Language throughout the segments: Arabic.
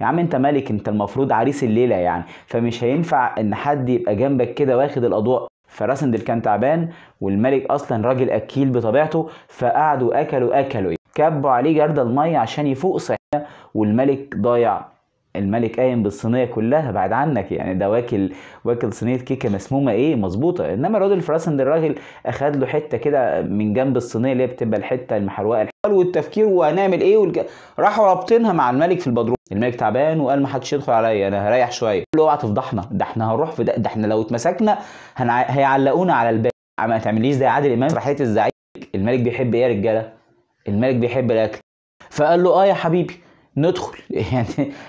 يا عم انت ملك انت المفروض عريس الليله يعني فمش هينفع ان حد يبقى جنبك كده واخد الاضواء فراسندل كان تعبان والملك اصلا راجل اكيل بطبيعته فقعدوا اكلوا اكلوا كبوا عليه جرد الميه عشان يفوق صحيح والملك ضايع الملك قايم بالصينيه كلها بعد عنك يعني ده واكل واكل صينيه كيكه مسمومه ايه مظبوطه انما الراجل ده الراجل اخد له حته كده من جنب الصينيه اللي هي بتبقى الحته المحروقه والتفكير وهنعمل ايه والج... راحوا رابطينها مع الملك في البدروم الملك تعبان وقال ما حدش يدخل عليا انا هريح شويه قال له اوعى تفضحنا ده احنا هنروح في ده, ده احنا لو اتمسكنا هنع... هيعلقونا على الباب ما تعمليش زي عادل امام مسرحيه الزعيم الملك بيحب ايه يا رجاله الملك بيحب الاكل فقال له اه يا حبيبي ندخل يعني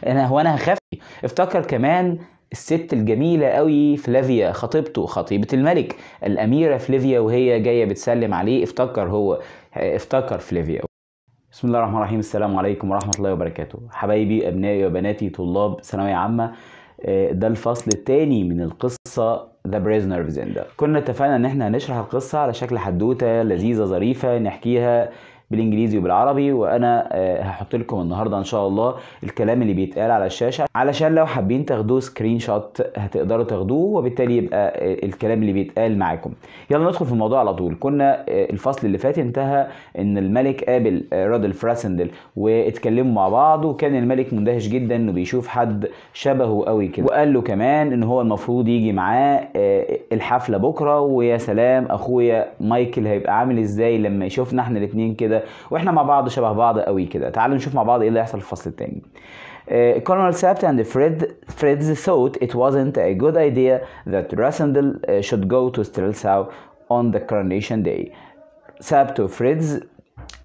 انا هو انا هخاف افتكر كمان الست الجميلة قوي فلافيا خطيبته خطيبة الملك الأميرة فليفيا وهي جاية بتسلم عليه افتكر هو افتكر فليفيا بسم الله الرحمن الرحيم السلام عليكم ورحمة الله وبركاته حبايبي أبنائي وبناتي طلاب ثانوية عامة آه، ده الفصل الثاني من القصة ذا بريزنر كنا اتفقنا ان احنا هنشرح القصة على شكل حدوتة لذيذة ظريفة نحكيها بالانجليزي وبالعربي وانا آه، هحط لكم النهارده ان شاء الله الكلام اللي بيتقال على الشاشه علشان لو حابين تاخدوه سكرين شوت هتقدروا تاخدوه وبالتالي يبقى آه، الكلام اللي بيتقال معاكم يلا ندخل في الموضوع على طول كنا آه، الفصل اللي فات انتهى ان الملك قابل رادل فراسندل واتكلموا مع بعض وكان الملك مندهش جدا انه بيشوف حد شبهه قوي كده وقال له كمان ان هو المفروض يجي معاه الحفله بكره ويا سلام اخويا مايكل هيبقى عامل ازاي لما يشوفنا احنا الاثنين كده كده واحنا مع بعض شبه بعض قوي كده تعالوا نشوف مع بعض ايه اللي هيحصل في الفصل الثاني Uh, Colonel Sapt and Fred, Fred's thought it wasn't a good idea that Rassendel uh, should go to Strelsau on the coronation day. Sapt to Fred's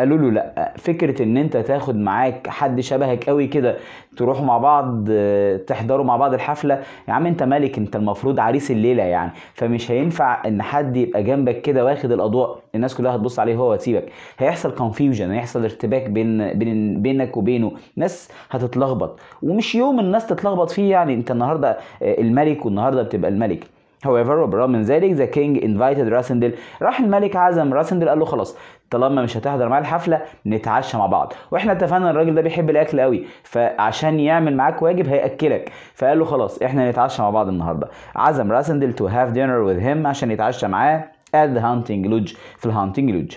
قالوا له لا فكره ان انت تاخد معاك حد شبهك قوي كده تروحوا مع بعض تحضروا مع بعض الحفله يا عم انت ملك انت المفروض عريس الليله يعني فمش هينفع ان حد يبقى جنبك كده واخد الاضواء الناس كلها هتبص عليه هو وتسيبك هيحصل كونفيوجن هيحصل ارتباك بين بين بينك وبينه ناس هتتلخبط ومش يوم الناس تتلخبط فيه يعني انت النهارده آه، الملك والنهارده بتبقى الملك However, وبالرغم من ذلك the king invited راسندل راح الملك عزم راسندل قال له خلاص طالما مش هتحضر معايا الحفله نتعشى مع بعض واحنا اتفقنا الراجل ده بيحب الاكل قوي فعشان يعمل معاك واجب هياكلك فقال له خلاص احنا نتعشى مع بعض النهارده عزم راسندل to have dinner with him عشان يتعشى معاه at the hunting lodge في الهانتنج لودج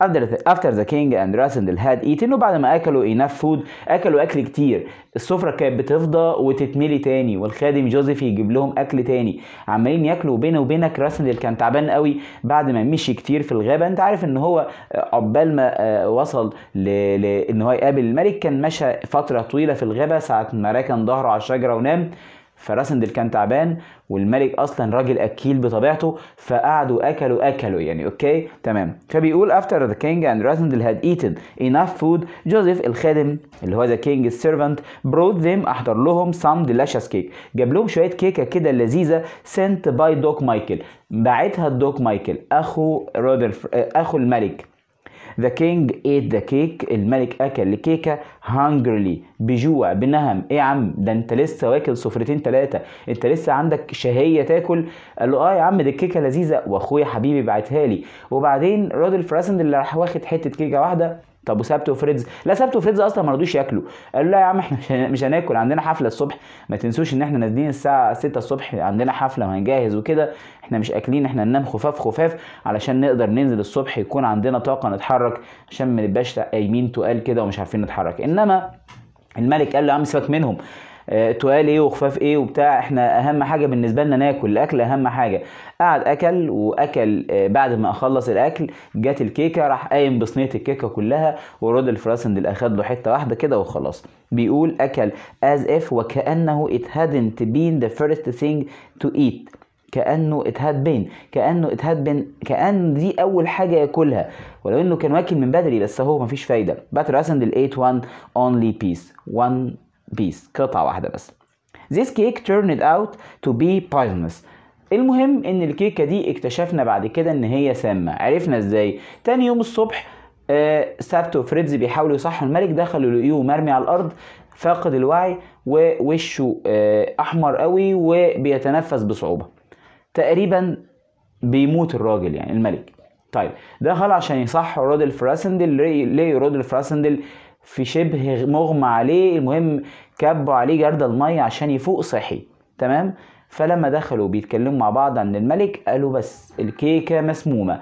after the, after the king and Rasandel had eaten وبعد ما اكلوا enough food اكلوا اكل كتير السفره كانت بتفضى وتتملي تاني والخادم جوزيف يجيب لهم اكل تاني عمالين ياكلوا بينه وبينك راسندل كان تعبان قوي بعد ما مشي كتير في الغابه انت عارف ان هو عقبال آه، ما آه، وصل ل... ل... ان هو يقابل الملك كان مشى فتره طويله في الغابه ساعه ما ركن ظهره على الشجره ونام فراسندل كان تعبان والملك اصلا راجل اكيل بطبيعته فقعدوا اكلوا اكلوا يعني اوكي تمام فبيقول after the king and راسندل had eaten enough food جوزيف الخادم اللي هو the king's servant brought them احضر لهم some delicious cake جاب لهم شويه كيكه كده لذيذه sent by دوك مايكل بعتها الدوك مايكل اخو رودلف اخو الملك ذا كينج ايت ذا كيك الملك اكل الكيكه هانجرلي بجوع بنهم ايه عم ده انت لسه واكل سفرتين ثلاثه انت لسه عندك شهيه تاكل قال له اه يا عم دي الكيكه لذيذه واخويا حبيبي بعتها لي وبعدين رودلف فراسند اللي راح واخد حته كيكه واحده طب وسبت وفريدز لا سبت وفريدز اصلا ما رضوش ياكلوا قالوا لا يا عم احنا مش هناكل عندنا حفله الصبح ما تنسوش ان احنا نازلين الساعه 6 الصبح عندنا حفله وهنجهز وكده احنا مش اكلين احنا ننام خفاف خفاف علشان نقدر ننزل الصبح يكون عندنا طاقه نتحرك عشان ما نبقاش قايمين تقال كده ومش عارفين نتحرك انما الملك قال له يا عم سيبك منهم آه، تقال ايه وخفاف ايه وبتاع احنا اهم حاجه بالنسبه لنا ناكل الاكل اهم حاجه قعد اكل واكل آه، بعد ما اخلص الاكل جت الكيكه راح قايم بصينيه الكيكه كلها الفراسند اللي اخد له حته واحده كده وخلاص بيقول اكل as if وكانه it hadn't been the first thing to eat كانه ات هاد بين كانه ات هاد بين كان دي اول حاجه ياكلها ولو انه كان واكل من بدري بس هو مفيش فايده but Rasandel ate 1 اونلي بيس 1 بيس قطعة واحدة بس This cake turned out to be poisonous المهم ان الكيكة دي اكتشفنا بعد كده ان هي سامة عرفنا ازاي تاني يوم الصبح آه سابت وفريدز بيحاولوا يصحوا الملك دخلوا لقيوه مرمي على الارض فاقد الوعي ووشه آه احمر قوي وبيتنفس بصعوبة تقريبا بيموت الراجل يعني الملك طيب دخل عشان يصحوا رودل فراسندل لقي رود الفراسندل في شبه مغمى عليه المهم كبوا عليه جرد المية عشان يفوق صحي تمام فلما دخلوا بيتكلموا مع بعض عن الملك قالوا بس الكيكة مسمومة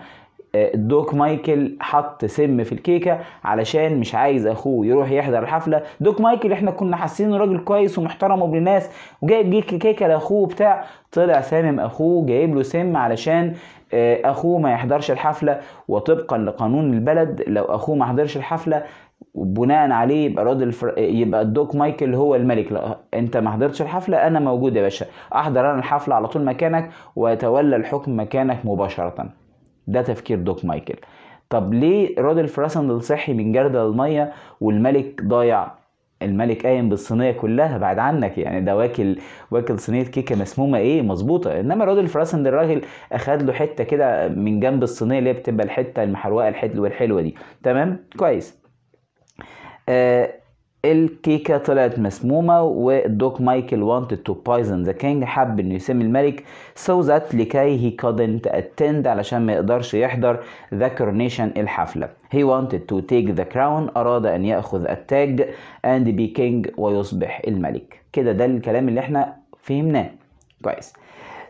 آه، الدوك مايكل حط سم في الكيكه علشان مش عايز اخوه يروح يحضر الحفله دوك مايكل احنا كنا انه راجل كويس ومحترم وابن ناس وجايب كيكه لاخوه بتاع طلع سامم اخوه جايب له سم علشان آه، اخوه ما يحضرش الحفله وطبقا لقانون البلد لو اخوه ما حضرش الحفله بناء عليه يبقى الراجل الفر... يبقى الدوك مايكل هو الملك لا انت ما حضرتش الحفله انا موجود يا باشا احضر انا الحفله على طول مكانك واتولى الحكم مكانك مباشره ده تفكير دوك مايكل طب ليه راجل في راسندل صحي من جردل الميه والملك ضايع الملك قايم بالصينيه كلها بعد عنك يعني ده واكل واكل صينيه كيكه مسمومه ايه مظبوطه انما الراجل الفرنسي ده الراجل اخد له حته كده من جنب الصينيه اللي هي بتبقى الحته المحروقه الحلوه الحلوه دي تمام كويس آه الكيكه طلعت مسمومه والدوك مايكل wanted to poison the king حب انه يسمي الملك so that لكي he couldn't attend علشان ما يقدرش يحضر the كورنيشن الحفله he wanted to take the crown اراد ان ياخذ التاج and be king ويصبح الملك كده ده الكلام اللي احنا فهمناه كويس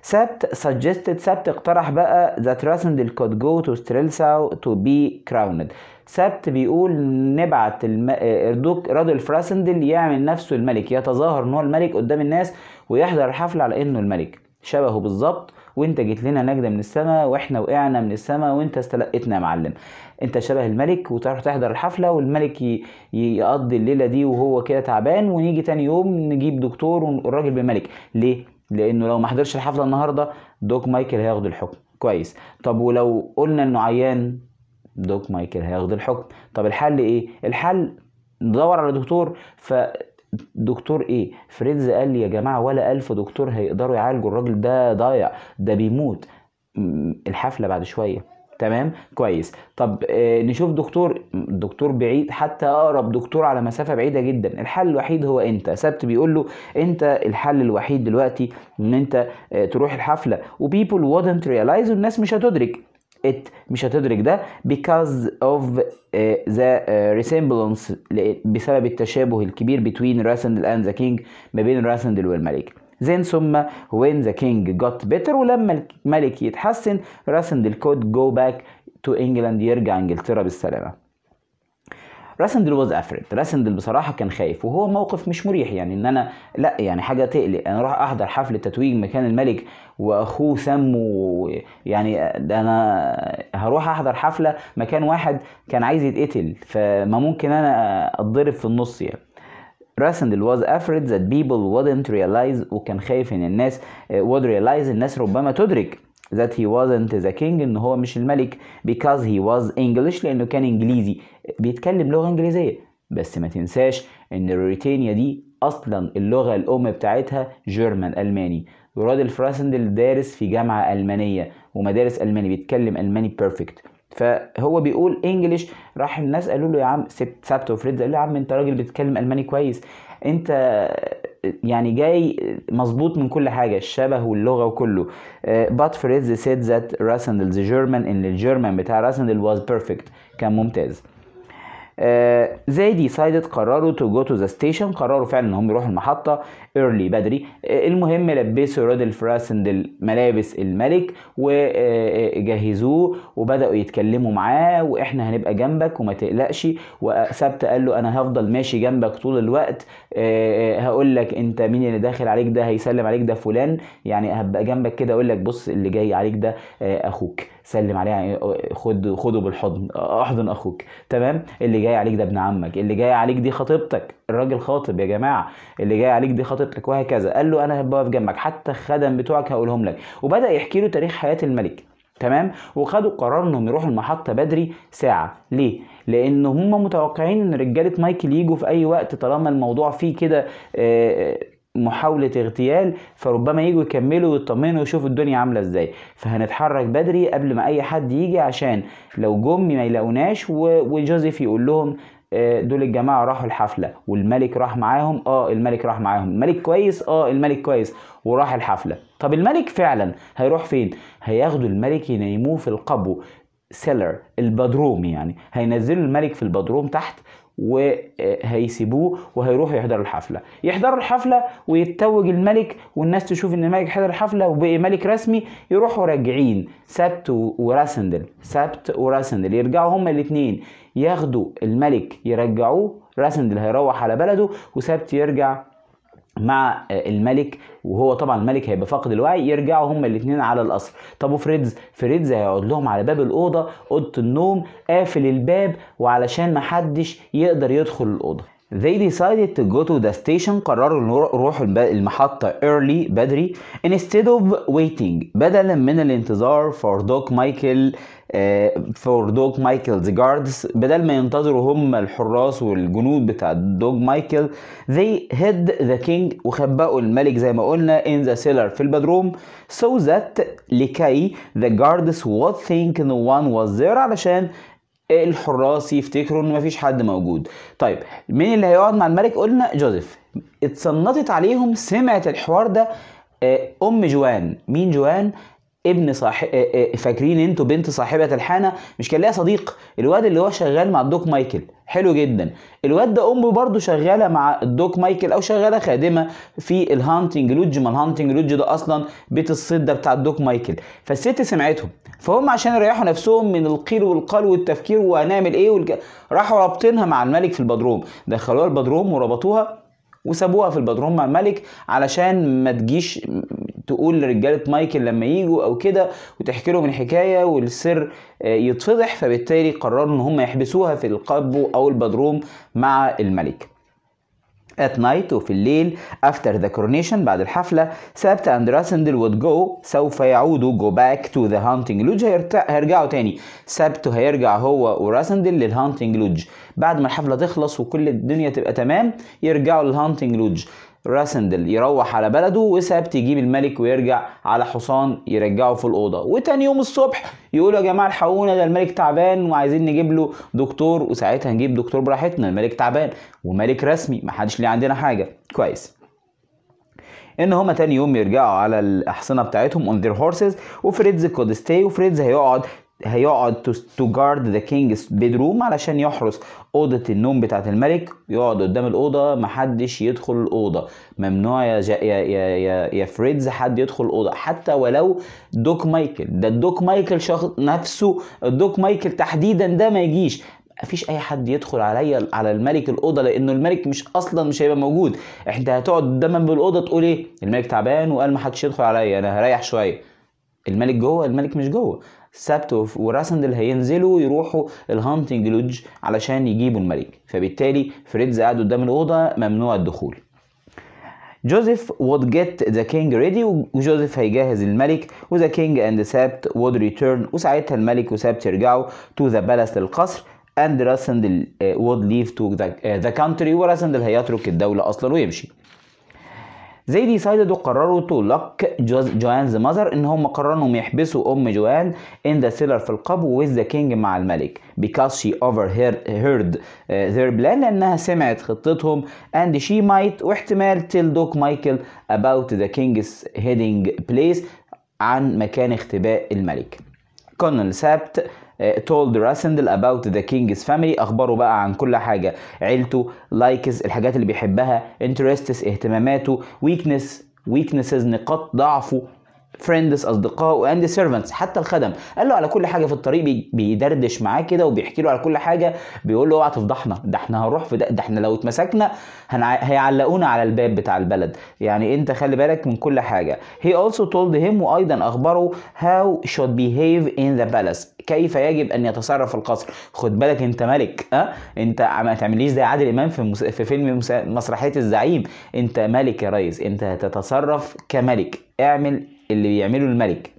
سبت سجستد سبت اقترح بقى ذا تراسند could جو تو ستريلساو تو بي كراوند سبت بيقول نبعت الم... اردوك رادولف اللي يعمل نفسه الملك يتظاهر ان هو الملك قدام الناس ويحضر الحفل على انه الملك شبهه بالظبط وانت جيت لنا نجدة من السماء واحنا وقعنا من السماء وانت استلقتنا يا معلم انت شبه الملك وتروح تحضر الحفلة والملك ي... يقضي الليلة دي وهو كده تعبان ونيجي تاني يوم نجيب دكتور والراجل بملك ليه لانه لو ما حضرش الحفله النهارده دوك مايكل هياخد الحكم كويس طب ولو قلنا انه عيان دوك مايكل هياخد الحكم طب الحل ايه الحل ندور على دكتور ف دكتور ايه فريدز قال لي يا جماعه ولا ألف دكتور هيقدروا يعالجوا الراجل ده ضايع ده بيموت الحفله بعد شويه تمام كويس طب آه، نشوف دكتور دكتور بعيد حتى اقرب دكتور على مسافه بعيده جدا الحل الوحيد هو انت سبت بيقول له انت الحل الوحيد دلوقتي ان انت آه، تروح الحفله وبيبول wouldn't realize والناس مش هتدرك it مش هتدرك ده because of آه، the resemblance بسبب التشابه الكبير between راسندل and the king ما بين راسندل والملك then ثم when the king got better ولما الملك يتحسن راسندل الكود go back to England يرجع انجلترا بالسلامه راسندل واز افريد راسندل بصراحه كان خايف وهو موقف مش مريح يعني ان انا لا يعني حاجه تقلق انا راح احضر حفله تتويج مكان الملك واخوه سمو يعني ده انا هروح احضر حفله مكان واحد كان عايز يتقتل فما ممكن انا اتضرب في النص يعني راسندل was afraid that people wouldn't realize وكان خايف ان الناس آه، would realize الناس ربما تدرك that he wasn't the king ان هو مش الملك because he was English لانه كان انجليزي بيتكلم لغة انجليزية بس ما تنساش ان بريتانيا دي اصلا اللغة الام بتاعتها جيرمان الماني رادل فراسندل دارس في جامعة المانية ومدارس الماني بيتكلم الماني بيرفكت فهو بيقول انجلش راح الناس قالوا له يا عم سبت سبته فريد قال له يا عم انت راجل بتتكلم الماني كويس انت يعني جاي مظبوط من كل حاجة الشبه واللغة وكله آه، but فريد said that راسندل the German ان الجيرمان بتاع راسندل was perfect كان ممتاز آه زي قرروا تو جو تو ذا ستيشن قرروا فعلا ان هم يروحوا المحطه ايرلي بدري آه، المهم لبسوا رودل فراسند ملابس الملك وجهزوه وبداوا يتكلموا معاه واحنا هنبقى جنبك وما تقلقش وسبت قال له انا هفضل ماشي جنبك طول الوقت آه، آه، هقول لك انت مين اللي داخل عليك ده هيسلم عليك ده فلان يعني هبقى جنبك كده اقول لك بص اللي جاي عليك ده اخوك سلم عليه يعني خد خده بالحضن احضن اخوك تمام اللي جاي عليك ده ابن عمك اللي جاي عليك دي خطيبتك الراجل خاطب يا جماعه اللي جاي عليك دي خطيبتك وهكذا قال له انا هبقى جنبك حتى الخدم بتوعك هقولهم لك وبدا يحكي له تاريخ حياه الملك تمام وخدوا قرار انهم يروحوا المحطه بدري ساعه ليه لان هم متوقعين ان رجاله مايكل يجوا في اي وقت طالما الموضوع فيه كده آه, آه، محاولة اغتيال فربما يجوا يكملوا ويطمنوا ويشوفوا الدنيا عاملة ازاي فهنتحرك بدري قبل ما اي حد يجي عشان لو جم ما يلاقوناش وجوزيف يقول لهم آه، دول الجماعة راحوا الحفلة والملك راح معاهم اه الملك راح معاهم الملك كويس اه الملك كويس وراح الحفلة طب الملك فعلا هيروح فين هياخدوا الملك ينيموه في القبو سيلر البدروم يعني هينزلوا الملك في البدروم تحت وهيسيبوه وهيروح يحضروا الحفله يحضر الحفله ويتوج الملك والناس تشوف ان الملك حضر الحفله وبقي ملك رسمي يروحوا راجعين سبت وراسندل سبت وراسندل يرجعوا هما الاثنين ياخدوا الملك يرجعوه راسندل هيروح على بلده وسبت يرجع مع الملك وهو طبعا الملك هيبقى فاقد الوعي يرجعوا هما الاثنين على القصر طب وفريدز فريدز هيقعد لهم على باب الاوضه اوضه النوم قافل الباب وعلشان محدش يقدر يدخل الاوضه They decided to go to the station قرروا يروحوا المحطة early بدري instead of waiting بدلا من الانتظار for Michael uh, for Doc Michael's guards بدل ما ينتظروا هم الحراس والجنود بتاع Doc Michael they hid the king وخبأوا الملك زي ما قلنا in the cellar في البدروم so that لكي the guards would think no one was there علشان ايه الحراس يفتكروا ان مفيش حد موجود طيب مين اللي هيقعد مع الملك قلنا جوزيف اتصنتت عليهم سمعت الحوار ده آه، ام جوان مين جوان ابن صاحب آه، آه، فاكرين انتوا بنت صاحبه الحانه مش كان ليها صديق الواد اللي هو شغال مع الدوك مايكل حلو جدا الواد ده امه برده شغاله مع الدوك مايكل او شغاله خادمه في الهانتنج لودج ما الهانتنج لودج ده اصلا بيت الصيد ده بتاع الدوك مايكل فالست سمعتهم فهم عشان يريحوا نفسهم من القيل والقال والتفكير وهنعمل ايه والك... راحوا رابطينها مع الملك في البدروم دخلوها البدروم وربطوها وسابوها في البدروم مع الملك علشان ما تجيش تقول لرجاله مايكل لما يجوا او كده وتحكي لهم الحكايه والسر آه، يتفضح فبالتالي قرروا ان هم يحبسوها في القبو او البدروم مع الملك at night وفي الليل after the coronation بعد الحفلة سابت and راسندل would go سوف يعودوا go back to the hunting lodge هيرجعوا تاني سابت هيرجع هو وراسندل للهانتنج لودج بعد ما الحفلة تخلص وكل الدنيا تبقى تمام يرجعوا للهانتنج لودج راسندل يروح على بلده وسبت يجيب الملك ويرجع على حصان يرجعه في الاوضه وتاني يوم الصبح يقولوا يا جماعه الحقونا ده الملك تعبان وعايزين نجيب له دكتور وساعتها نجيب دكتور براحتنا الملك تعبان وملك رسمي محدش ليه عندنا حاجه كويس ان هما تاني يوم يرجعوا على الاحصنه بتاعتهم اون ذير هورسز وفريدز كود ستاي وفريدز هيقعد هيقعد تو جارد ذا كينجز بيدروم علشان يحرس اوضه النوم بتاعه الملك يقعد قدام الاوضه محدش يدخل الاوضه ممنوع يا جا يا يا يا, يا فريدز حد يدخل الاوضه حتى ولو دوك مايكل ده الدوك مايكل شخص نفسه الدوك مايكل تحديدا ده ما يجيش مفيش اي حد يدخل عليا على الملك الاوضه لانه الملك مش اصلا مش هيبقى موجود انت هتقعد قدام بالاوضه تقول ايه الملك تعبان وقال ما حدش يدخل عليا انا هريح شويه الملك جوه الملك مش جوه السبت وراسندل هينزلوا يروحوا الهانتنج لودج علشان يجيبوا الملك فبالتالي فريدز قاعد قدام الاوضه ممنوع الدخول جوزيف وود جيت ذا كينج ريدي وجوزيف هيجهز الملك وذا كينج اند سابت وود ريتيرن وساعتها الملك وسابت يرجعوا تو ذا بالاس للقصر اند راسندل وود ليف تو ذا كانتري وراسندل هيترك الدولة أصلا ويمشي زي دي سايدد وقرروا تو لوك جوانز ماذر ان هم قرروا يحبسوا ام جوان ان ذا سيلر في القبو ويز ذا كينج مع الملك شي اوفر هيرد ذير بلان لانها سمعت خطتهم اند شي مايت واحتمال تيل دوك مايكل اباوت ذا كينجز هيدنج بليس عن مكان اختباء الملك كونل سابت told Rassendel about the king's family أخبره بقى عن كل حاجه عيلته likes الحاجات اللي بيحبها interests اهتماماته weakness weaknesses نقاط ضعفه فريندز اصدقاء واند سيرفنتس حتى الخدم قال له على كل حاجه في الطريق بيدردش معاه كده وبيحكي له على كل حاجه بيقول له اوعى تفضحنا ده احنا هنروح في ده, ده احنا لو اتمسكنا هنع... هيعلقونا على الباب بتاع البلد يعني انت خلي بالك من كل حاجه هي also told him وايضا اخبره how should behave in the palace كيف يجب ان يتصرف القصر خد بالك انت ملك اه انت ما تعمليش زي عادل امام في مس... في فيلم مس... مسرحيه الزعيم انت ملك يا ريس انت تتصرف كملك اعمل اللي بيعمله الملك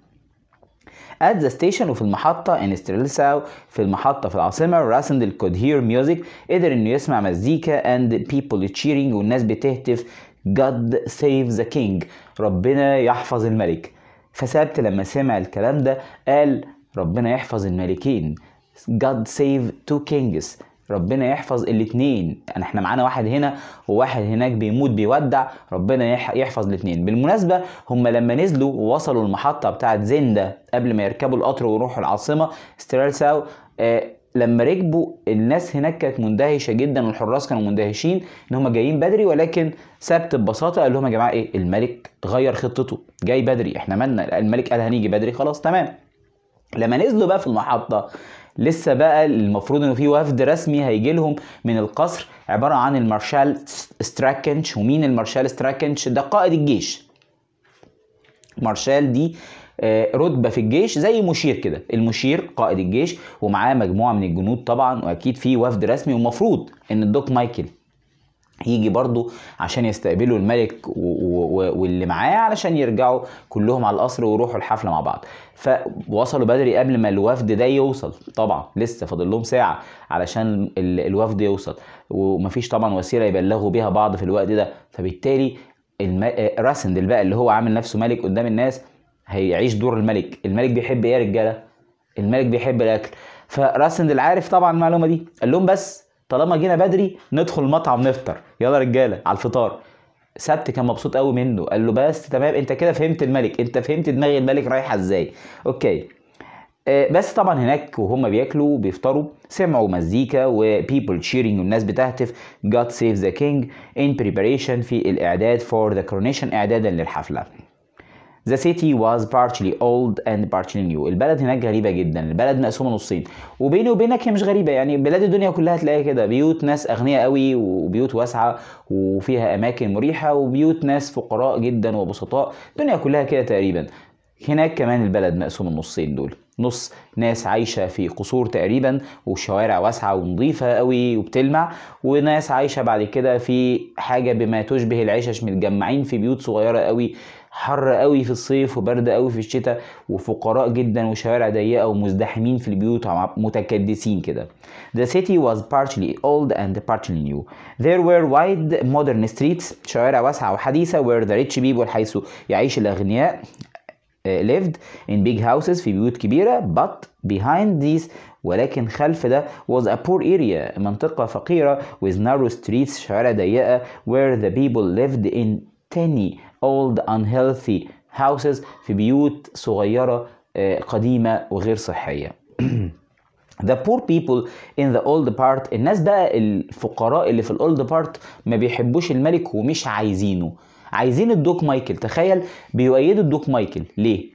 at the station وفي المحطة in Strelsau في المحطة في العاصمة راسندل could hear music قدر انه يسمع مزيكا and people cheering والناس بتهتف God save the king ربنا يحفظ الملك فسبت لما سمع الكلام ده قال ربنا يحفظ الملكين God save two kings ربنا يحفظ الاثنين يعني احنا معانا واحد هنا وواحد هناك بيموت بيودع ربنا يحفظ الاثنين بالمناسبه هم لما نزلوا ووصلوا المحطه بتاعه زنده قبل ما يركبوا القطر ويروحوا العاصمه استرالساو آه لما ركبوا الناس هناك كانت مندهشه جدا والحراس كانوا مندهشين ان هم جايين بدري ولكن سبت ببساطه قال لهم يا جماعه ايه الملك غير خطته جاي بدري احنا مالنا الملك قال هنيجي بدري خلاص تمام لما نزلوا بقى في المحطه لسه بقى المفروض انه في وفد رسمي هيجي لهم من القصر عباره عن المارشال ستراكنش ومين المارشال ستراكنش ده قائد الجيش مارشال دي آه، رتبه في الجيش زي مشير كده المشير قائد الجيش ومعاه مجموعه من الجنود طبعا واكيد في وفد رسمي ومفروض ان الدوك مايكل يجي برضه عشان يستقبلوا الملك واللي معاه علشان يرجعوا كلهم على القصر ويروحوا الحفله مع بعض فوصلوا بدري قبل ما الوفد ده يوصل طبعا لسه فاضل لهم ساعه علشان الوفد يوصل ومفيش طبعا وسيله يبلغوا بيها بعض في الوقت ده فبالتالي الم... راسندل بقى اللي هو عامل نفسه ملك قدام الناس هيعيش دور الملك الملك بيحب ايه يا رجاله الملك بيحب الاكل فراسندل عارف طبعا المعلومه دي قال لهم بس طالما جينا بدري ندخل المطعم نفطر يلا رجاله على الفطار سبت كان مبسوط قوي منه قال له بس تمام انت كده فهمت الملك انت فهمت دماغ الملك رايحه ازاي اوكي آه، بس طبعا هناك وهم بياكلوا وبيفطروا سمعوا مزيكا وبيبل تشيرنج والناس بتهتف God save the king in preparation في الاعداد for the coronation اعدادا للحفله The city was partially old and partially new. البلد هناك غريبة جدا، البلد مقسومة نصين، وبيني وبينك هي مش غريبة يعني بلاد الدنيا كلها تلاقيها كده، بيوت ناس أغنياء قوي وبيوت واسعة وفيها أماكن مريحة وبيوت ناس فقراء جدا وبسطاء، الدنيا كلها كده تقريبا. هناك كمان البلد مقسوم النصين دول. نص ناس عايشة في قصور تقريبا وشوارع واسعة ونظيفة قوي وبتلمع وناس عايشة بعد كده في حاجة بما تشبه العشش متجمعين في بيوت صغيرة قوي حر قوي في الصيف وبرد قوي في الشتاء وفقراء جدا وشوارع ضيقه ومزدحمين في البيوت متكدسين كده The city was partially old and partially new There were wide modern streets شوارع واسعة وحديثة where the rich people حيث يعيش الأغنياء lived in big houses في بيوت كبيرة but behind these ولكن خلف ده was a poor area منطقة فقيرة with narrow streets شوارع ضيقة where the people lived in tiny old unhealthy houses في بيوت صغيرة آه، قديمة وغير صحية The poor people in the old part الناس بقى الفقراء اللي في الاولد part ما بيحبوش الملك ومش عايزينه عايزين الدوك مايكل تخيل بيؤيدوا الدوك مايكل ليه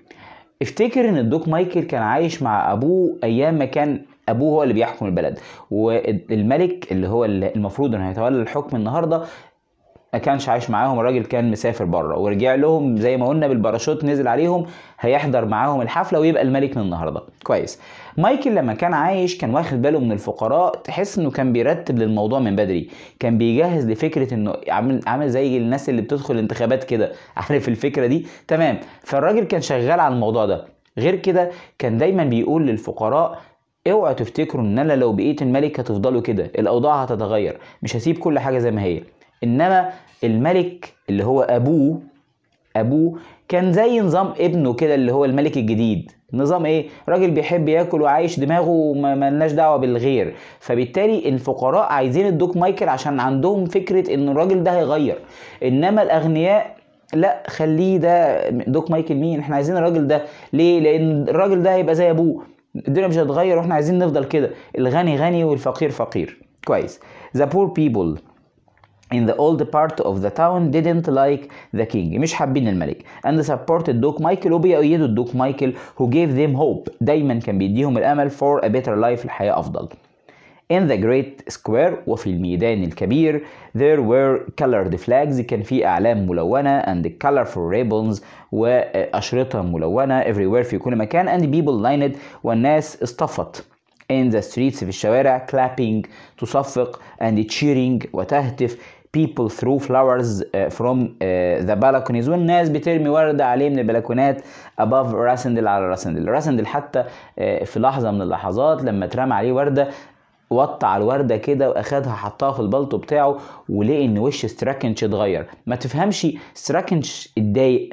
افتكر ان الدوك مايكل كان عايش مع ابوه ايام ما كان ابوه هو اللي بيحكم البلد والملك اللي هو المفروض انه هيتولى الحكم النهارده ما كانش عايش معاهم الراجل كان مسافر بره ورجع لهم زي ما قلنا بالباراشوت نزل عليهم هيحضر معاهم الحفله ويبقى الملك من النهارده كويس مايكل لما كان عايش كان واخد باله من الفقراء تحس انه كان بيرتب للموضوع من بدري كان بيجهز لفكره انه عامل عامل زي الناس اللي بتدخل انتخابات كده عارف الفكره دي تمام فالراجل كان شغال على الموضوع ده غير كده كان دايما بيقول للفقراء اوعوا تفتكروا ان انا لو بقيت الملك هتفضلوا كده الاوضاع هتتغير مش هسيب كل حاجه زي ما هي انما الملك اللي هو ابوه ابوه كان زي نظام ابنه كده اللي هو الملك الجديد نظام ايه راجل بيحب ياكل وعايش دماغه ملناش دعوه بالغير فبالتالي الفقراء عايزين الدوك مايكل عشان عندهم فكره ان الراجل ده هيغير انما الاغنياء لا خليه ده دوك مايكل مين احنا عايزين الراجل ده ليه لان الراجل ده هيبقى زي ابوه الدنيا مش هتتغير واحنا عايزين نفضل كده الغني غني والفقير فقير كويس ذا بور بيبل in the old part of the town didn't like the king مش حابين الملك and supported Duke Michael وبيأيدوا Duke Michael who gave them hope دايما كان بيديهم الأمل for a better life الحياة أفضل In the Great Square وفي الميدان الكبير there were colored flags كان في أعلام ملونة and colorful ribbons وأشرطة ملونة everywhere في كل مكان and people lined والناس اصطفت in the streets في الشوارع clapping تصفق and cheering وتهتف people throw flowers uh, from uh, the balconies والناس بترمي وردة عليه من البلكونات above راسندل على راسندل راسندل حتى uh, في لحظة من اللحظات لما اترمى عليه وردة وطع الورده كده واخدها حطها في البلطو بتاعه ولقي ان وش ستراكنش اتغير ما تفهمش ستراكنش اتضايق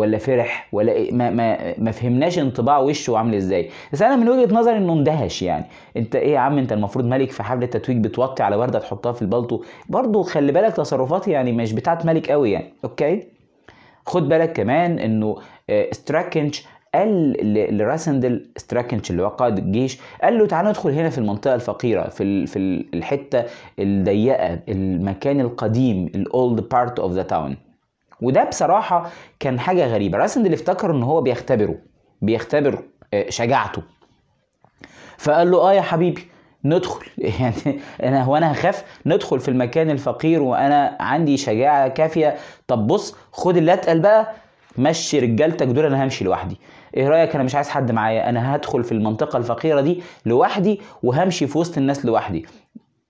ولا فرح ولا إيه ما, ما, ما فهمناش انطباع وشه عامل ازاي بس انا من وجهه نظري انه اندهش يعني انت ايه يا عم انت المفروض ملك في حفله تتويج بتوطي على ورده تحطها في البلطو برضه خلي بالك تصرفات يعني مش بتاعت ملك قوي يعني اوكي خد بالك كمان انه ستراكنش آه، قال لراسندل ستراكنش اللي هو قائد الجيش قال له تعالى ندخل هنا في المنطقه الفقيره في في الحته الضيقه المكان القديم الاولد بارت اوف ذا تاون وده بصراحه كان حاجه غريبه راسند اللي افتكر ان هو بيختبره بيختبر آه، شجاعته فقال له اه يا حبيبي ندخل يعني انا هو انا هخاف ندخل في المكان الفقير وانا عندي شجاعه كافيه طب بص خد اللي اتقل بقى مشي رجالتك دول انا همشي لوحدي ايه رايك انا مش عايز حد معايا انا هدخل في المنطقه الفقيره دي لوحدي وهمشي في وسط الناس لوحدي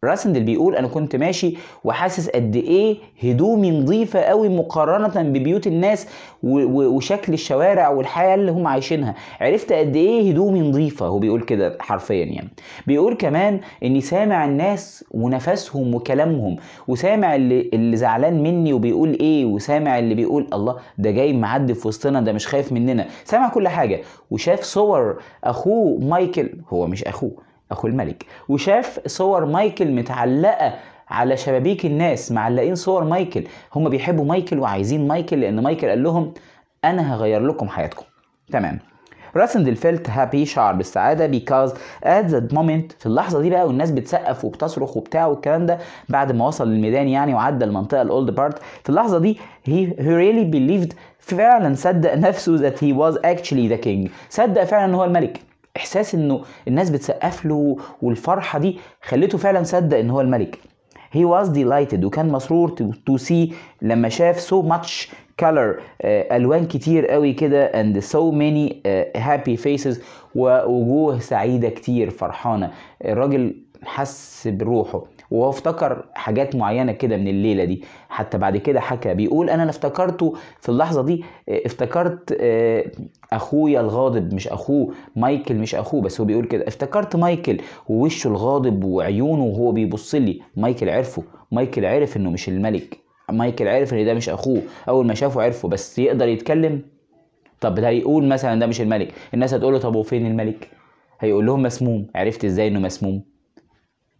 راسندل بيقول انا كنت ماشي وحاسس قد ايه هدومي نظيفه قوي مقارنه ببيوت الناس وشكل الشوارع والحياه اللي هم عايشينها عرفت قد ايه هدومي نظيفه هو بيقول كده حرفيا يعني بيقول كمان اني سامع الناس ونفسهم وكلامهم وسامع اللي, اللي زعلان مني وبيقول ايه وسامع اللي بيقول الله ده جاي معدي في وسطنا ده مش خايف مننا سامع كل حاجه وشاف صور اخوه مايكل هو مش اخوه اخو الملك وشاف صور مايكل متعلقه على شبابيك الناس معلقين صور مايكل هم بيحبوا مايكل وعايزين مايكل لان مايكل قال لهم انا هغير لكم حياتكم تمام راسن فيلت هابي شعر بالسعاده بيكاز ات ذات مومنت في اللحظه دي بقى والناس بتسقف وبتصرخ وبتاع والكلام ده بعد ما وصل للميدان يعني وعدى المنطقه الاولد بارت في اللحظه دي هي هي ريلي بيليفد فعلا صدق نفسه ذات هي واز اكشلي ذا كينج صدق فعلا ان هو الملك احساس انه الناس بتسقف له والفرحه دي خلته فعلا صدق ان هو الملك he was delighted وكان مسرور to see لما شاف so much color آه، الوان كتير قوي كده and so many آه، happy faces ووجوه سعيده كتير فرحانه الراجل حس بروحه وهو افتكر حاجات معينه كده من الليله دي حتى بعد كده حكى بيقول انا افتكرته في اللحظه دي آه، افتكرت آه، اخويا الغاضب مش اخوه مايكل مش اخوه بس هو بيقول كده افتكرت مايكل ووشه الغاضب وعيونه وهو بيبص لي مايكل عرفه مايكل عرف انه مش الملك مايكل عرف ان ده مش اخوه اول ما شافه عرفه بس يقدر يتكلم طب ده هيقول مثلا ده مش الملك الناس هتقول له طب وفين الملك هيقول لهم مسموم عرفت ازاي انه مسموم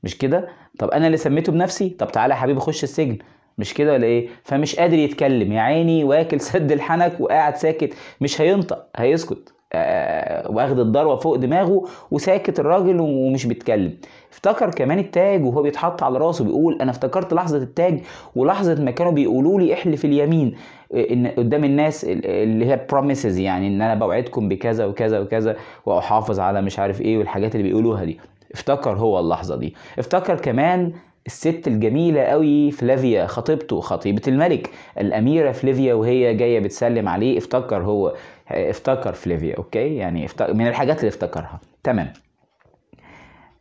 مش كده طب انا اللي سميته بنفسي طب تعالى يا حبيبي خش السجن مش كده ولا ايه فمش قادر يتكلم يا عيني واكل سد الحنك وقاعد ساكت مش هينطق هيسكت آه واخد الضربه فوق دماغه وساكت الراجل ومش بيتكلم افتكر كمان التاج وهو بيتحط على راسه بيقول انا افتكرت لحظه التاج ولحظه ما كانوا بيقولوا لي احلف اليمين آه، ان قدام الناس اللي هي بروميسز يعني ان انا بوعدكم بكذا وكذا وكذا واحافظ على مش عارف ايه والحاجات اللي بيقولوها دي افتكر هو اللحظة دي افتكر كمان الست الجميلة قوي فلافيا خطيبته خطيبة الملك الأميرة فليفيا وهي جاية بتسلم عليه افتكر هو افتكر فليفيا اوكي يعني افتكر من الحاجات اللي افتكرها تمام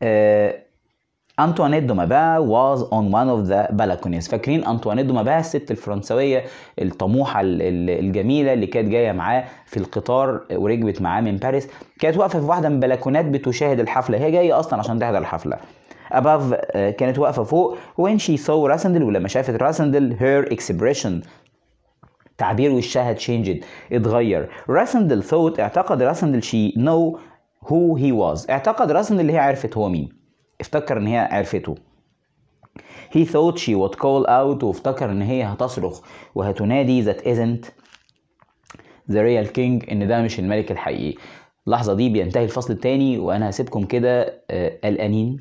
آه أنطوانيت دو مابا واز اون وان اوف ذا بلكونيز فاكرين أنطوانيت دو مابا الست الفرنسوية الطموحة الجميلة اللي كانت جاية معاه في القطار وركبت معاه من باريس كانت واقفة في واحدة من البلكونات بتشاهد الحفلة هي جاية أصلا عشان تحضر الحفلة above آه، كانت واقفة فوق when she saw راسندل ولما شافت راسندل her expression تعبير وشها changed اتغير راسندل thought اعتقد راسندل she know who he was اعتقد راسندل اللي هي عرفت هو مين افتكر ان هي عرفته He thought she would call out وافتكر ان هي هتصرخ وهتنادي that isn't the real king ان ده مش الملك الحقيقي اللحظة دي بينتهي الفصل التاني وانا هسيبكم كده آه، قلقانين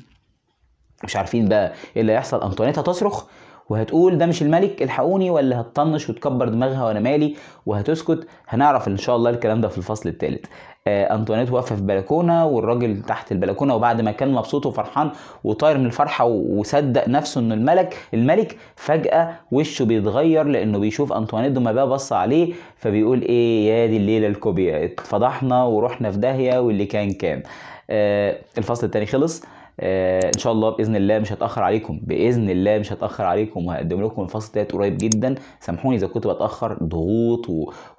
مش عارفين بقى ايه اللي هيحصل انطوانيتا تصرخ وهتقول ده مش الملك الحقوني ولا هتطنش وتكبر دماغها وانا مالي وهتسكت هنعرف ان شاء الله الكلام ده في الفصل الثالث آه انطوانيت واقفه في بلكونه والراجل تحت البلكونه وبعد ما كان مبسوط وفرحان وطاير من الفرحه وصدق نفسه انه الملك الملك فجاه وشه بيتغير لانه بيشوف انطوانيت بقى بص عليه فبيقول ايه يا دي الليله الكوبيه اتفضحنا ورحنا في داهيه واللي كان كان آه الفصل الثاني خلص آه، ان شاء الله باذن الله مش هتاخر عليكم باذن الله مش هتاخر عليكم وهقدم لكم الفصل ده قريب جدا سامحوني اذا كنت بتاخر ضغوط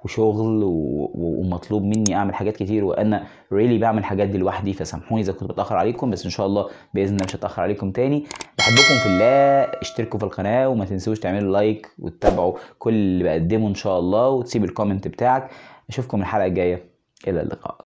وشغل ومطلوب مني اعمل حاجات كتير وانا ريلي بعمل حاجات دي لوحدي فسامحوني اذا كنت بتاخر عليكم بس ان شاء الله باذن الله مش هتاخر عليكم تاني بحبكم في الله اشتركوا في القناه وما تنسوش تعملوا لايك وتتابعوا كل اللي بقدمه ان شاء الله وتسيب الكومنت بتاعك اشوفكم الحلقه الجايه الى اللقاء